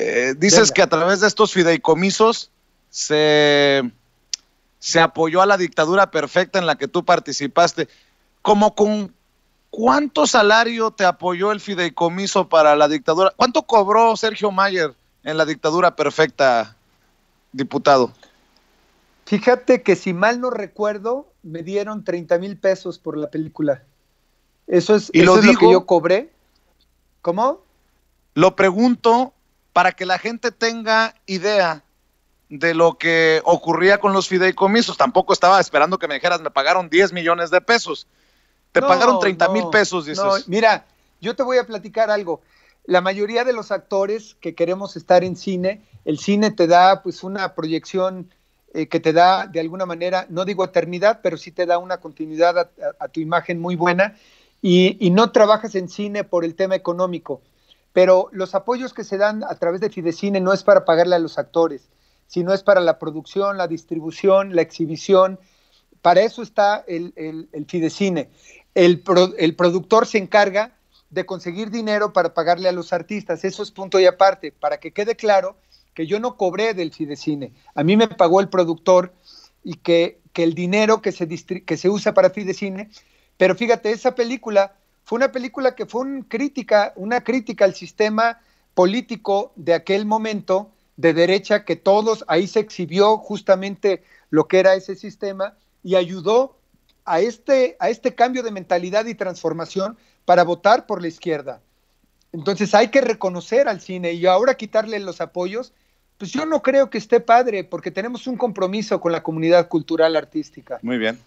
Eh, dices que a través de estos fideicomisos se, apoyó a la dictadura perfecta en la que tú participaste. ¿Cómo con cuánto salario te apoyó el fideicomiso para la dictadura? ¿Cuánto cobró Sergio Mayer en la dictadura perfecta, diputado? Fíjate que si mal no recuerdo, me dieron 30 mil pesos por la película. Eso es, eso lo, es lo que yo cobré. ¿Cómo? Lo pregunto para que la gente tenga idea de lo que ocurría con los fideicomisos. Tampoco estaba esperando que me dijeras, me pagaron 10 millones de pesos. Te pagaron 30 mil pesos, dices. Mira, yo te voy a platicar algo. La mayoría de los actores que queremos estar en cine, el cine te da pues una proyección eh, que te da de alguna manera, no digo eternidad, pero sí te da una continuidad a, tu imagen muy buena. Y, y no trabajas en cine por el tema económico pero los apoyos que se dan a través de Fidecine no es para pagarle a los actores, sino es para la producción, la distribución, la exhibición. Para eso está el, el, el Fidecine. El, productor se encarga de conseguir dinero para pagarle a los artistas. Eso es punto y aparte, para que quede claro que yo no cobré del Fidecine. A mí me pagó el productor y que, el dinero que se, que se usa para Fidecine. Pero fíjate, esa película fue una película que fue un crítica, una crítica al sistema político de aquel momento de derecha que todos, ahí se exhibió justamente lo que era ese sistema y ayudó a este, a este cambio de mentalidad y transformación para votar por la izquierda. Entonces hay que reconocer al cine y ahora quitarle los apoyos, pues yo no creo que esté padre porque tenemos un compromiso con la comunidad cultural artística. Muy bien.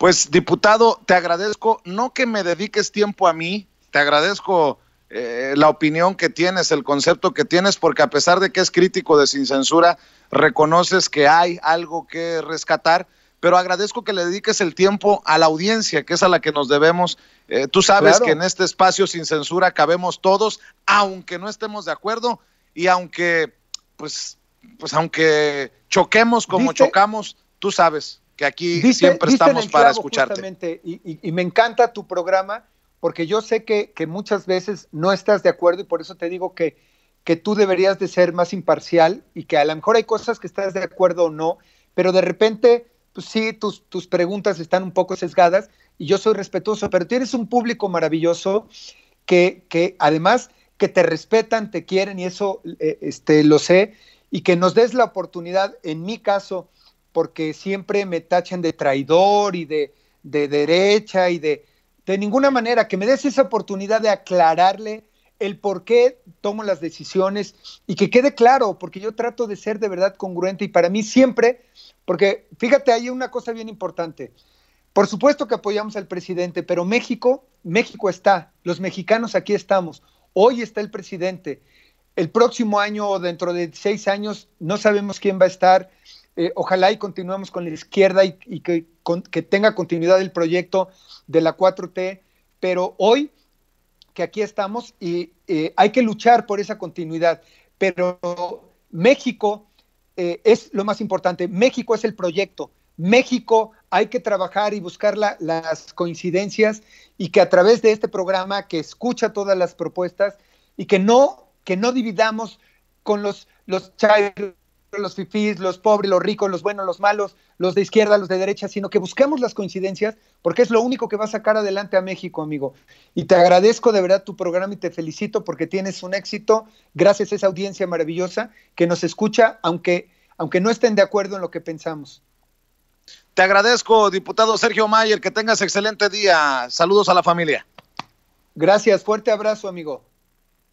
Pues diputado, te agradezco, no que me dediques tiempo a mí, te agradezco eh, la opinión que tienes, el concepto que tienes, porque a pesar de que es crítico de sin censura, reconoces que hay algo que rescatar, pero agradezco que le dediques el tiempo a la audiencia, que es a la que nos debemos. Eh, tú sabes que en este espacio sin censura cabemos todos, aunque no estemos de acuerdo y aunque, pues, pues aunque choquemos como chocamos, tú sabes que aquí siempre estamos para escucharte. Y, y, me encanta tu programa, porque yo sé que, muchas veces no estás de acuerdo y por eso te digo que, que tú deberías de ser más imparcial y que a lo mejor hay cosas que estás de acuerdo o no, pero de repente, pues sí, tus, tus preguntas están un poco sesgadas y yo soy respetuoso, pero tienes un público maravilloso que, además que te respetan, te quieren y eso eh, este, lo sé, y que nos des la oportunidad, en mi caso, porque siempre me tachan de traidor y de, de derecha y de... De ninguna manera, que me des esa oportunidad de aclararle el por qué tomo las decisiones y que quede claro, porque yo trato de ser de verdad congruente y para mí siempre, porque fíjate, hay una cosa bien importante. Por supuesto que apoyamos al presidente, pero México, México está, los mexicanos aquí estamos, hoy está el presidente, el próximo año o dentro de seis años no sabemos quién va a estar, eh, ojalá y continuemos con la izquierda y, que, que tenga continuidad el proyecto de la 4T, pero hoy que aquí estamos y eh, hay que luchar por esa continuidad. Pero México eh, es lo más importante, México es el proyecto, México hay que trabajar y buscar las coincidencias y que a través de este programa que escucha todas las propuestas y que no, que no dividamos con los, los los fifís, los pobres, los ricos, los buenos, los malos, los de izquierda, los de derecha, sino que busquemos las coincidencias porque es lo único que va a sacar adelante a México, amigo. Y te agradezco de verdad tu programa y te felicito porque tienes un éxito gracias a esa audiencia maravillosa que nos escucha, aunque, aunque no estén de acuerdo en lo que pensamos. Te agradezco, diputado Sergio Mayer, que tengas excelente día. Saludos a la familia. Gracias, fuerte abrazo, amigo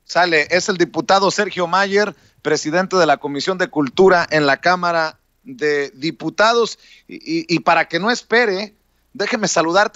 sale, es el diputado Sergio Mayer, presidente de la Comisión de Cultura en la Cámara de Diputados. Y, para que no espere, déjeme saludar también.